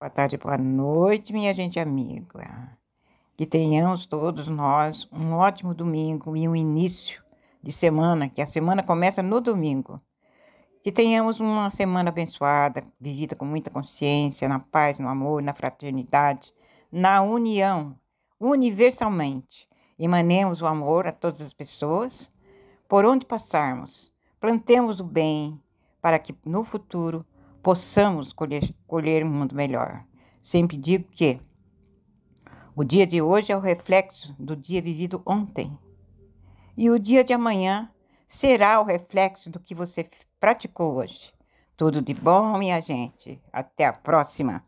Boa tarde, boa noite, minha gente amiga. Que tenhamos todos nós um ótimo domingo e um início de semana, que a semana começa no domingo. Que tenhamos uma semana abençoada, vivida com muita consciência, na paz, no amor, na fraternidade, na união, universalmente. Emanemos o amor a todas as pessoas, por onde passarmos. Plantemos o bem para que no futuro possamos colher, colher um mundo melhor. Sempre digo que o dia de hoje é o reflexo do dia vivido ontem. E o dia de amanhã será o reflexo do que você praticou hoje. Tudo de bom, minha gente. Até a próxima.